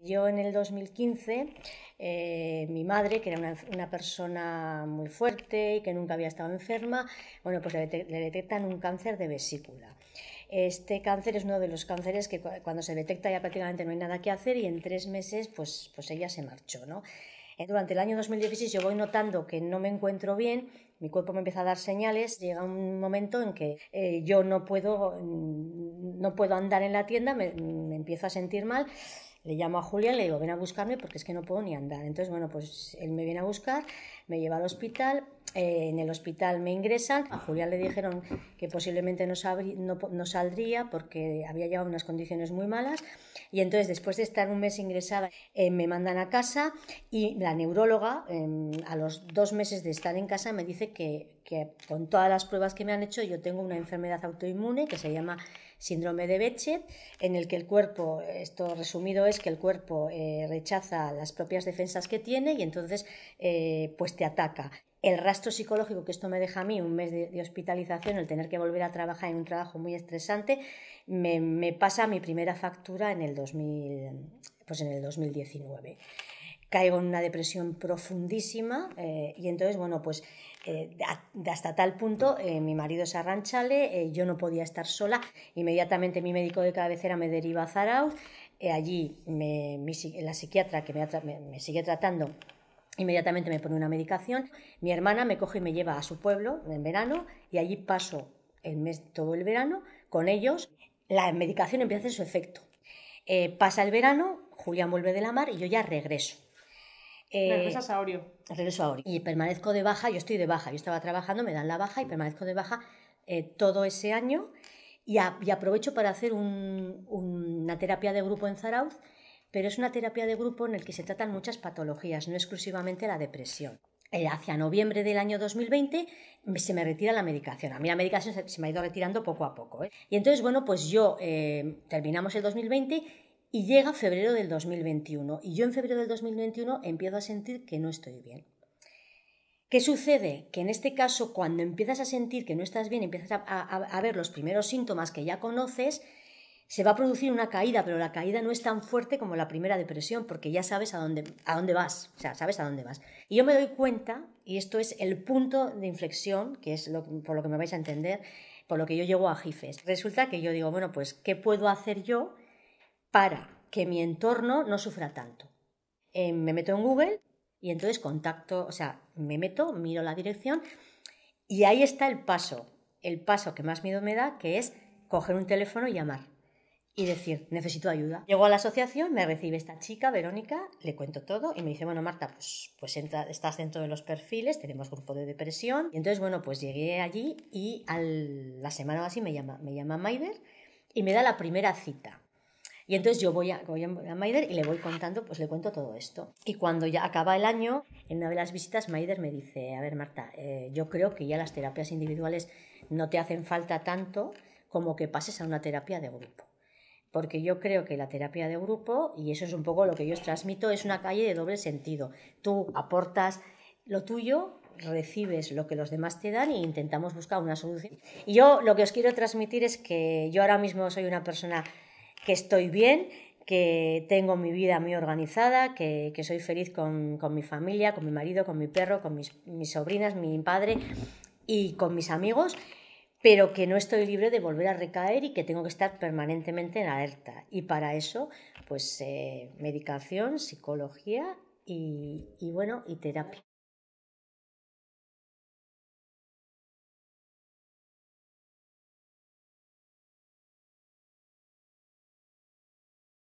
Yo en el 2015, eh, mi madre, que era una, persona muy fuerte y que nunca había estado enferma, pues le, detectan un cáncer de vesícula. Este cáncer es uno de los cánceres que cuando se detecta ya prácticamente no hay nada que hacer y en tres meses pues, pues ella se marchó, ¿no? Eh, durante el año 2016 yo voy notando que no me encuentro bien, mi cuerpo me empieza a dar señales, llega un momento en que eh, yo mm, no puedo, andar en la tienda, me empiezo a sentir mal le llamo a Julián, le digo, ven a buscarme porque es que no puedo ni andar. Entonces, bueno, pues él me viene a buscar, me lleva al hospital, eh, en el hospital me ingresan, a Julián le dijeron que posiblemente no, saldría porque había llevado unas condiciones muy malas y entonces después de estar un mes ingresada eh, me mandan a casa y la neuróloga em, a los dos meses de estar en casa me dice que, que con todas las pruebas que me han hecho yo tengo una enfermedad autoinmune que se llama síndrome de Bechet, en el que el cuerpo, esto resumido es que el cuerpo eh, rechaza las propias defensas que tiene y entonces eh, pues te ataca. El rastro psicológico que esto me deja a mí, un mes de, hospitalización, el tener que volver a trabajar en un trabajo muy estresante, me, me pasa mi primera factura en el, 2000, pues en el 2019 caigo en una depresión profundísima eh, y entonces, bueno, pues eh, hasta tal punto eh, mi marido se arranchale, yo no podía estar sola, inmediatamente mi médico de cabecera me deriva a allí la psiquiatra que me, sigue tratando inmediatamente me pone una medicación, mi hermana me coge y me lleva a su pueblo en verano y allí paso el mes, todo el verano con ellos, la medicación empieza en su efecto. pasa el verano, Julián vuelve de la mar y yo ya regreso. Eh, Regresas a Regreso a Orio. Y permanezco de baja, yo estoy de baja, yo estaba trabajando, me dan la baja y permanezco de baja eh, todo ese año y, aprovecho para hacer una terapia de grupo en Zarauz, pero es una terapia de grupo en el que se tratan muchas patologías, no exclusivamente la depresión. Eh, hacia noviembre del año 2020 se me retira la medicación. A mí la medicación se, se me ha ido retirando poco a poco. ¿eh? Y entonces, bueno, pues yo terminamos el 2020 y llega febrero del 2021 y yo en febrero del 2021 empiezo a sentir que no estoy bien. ¿Qué sucede? Que en este caso, cuando empiezas a sentir que no estás bien, empiezas a, ver los primeros síntomas que ya conoces, se va a producir una caída, pero la caída no es tan fuerte como la primera depresión, porque ya sabes a dónde, a dónde vas, o sea, sabes a dónde vas. Y yo me doy cuenta, y esto es el punto de inflexión, que es por lo que me vais a entender, por lo que yo llego a Jifes. Resulta que yo digo, bueno, pues, ¿qué puedo hacer yo? para que mi entorno no sufra tanto. Eh, me meto en Google y entonces contacto, o sea, me meto, miro la dirección y ahí está el paso, el paso que más miedo me da, que es coger un teléfono y llamar y decir, necesito ayuda. Llego a la asociación, me recibe esta chica, Verónica, le cuento todo y me dice, bueno, Marta, pues, pues estás dentro de los perfiles, tenemos grupo de depresión. Y entonces, bueno, pues llegué allí y a la semana o así me llama, me llama Maider y me da la primera cita. Y entonces yo voy a, voy Maider y le voy contando, pues le cuento todo esto. Y cuando ya acaba el año, en una de las visitas, Maider me dice, a ver Marta, eh, yo creo que ya las terapias individuales no te hacen falta tanto como que pases a una terapia de grupo porque yo creo que la terapia de grupo, y eso es un poco lo que yo os transmito, es una calle de doble sentido. Tú aportas lo tuyo, recibes lo que los demás te dan y intentamos buscar una solución. Y yo lo que os quiero transmitir es que yo ahora mismo soy una persona que estoy bien, que tengo mi vida muy organizada, que, soy feliz con, mi familia, con mi marido, con mi perro, con mis, sobrinas, mi padre y con mis amigos, pero que no estoy libre de volver a recaer y que tengo que estar permanentemente en alerta. Y para eso, pues eh, medicación, psicología y bueno, y terapia.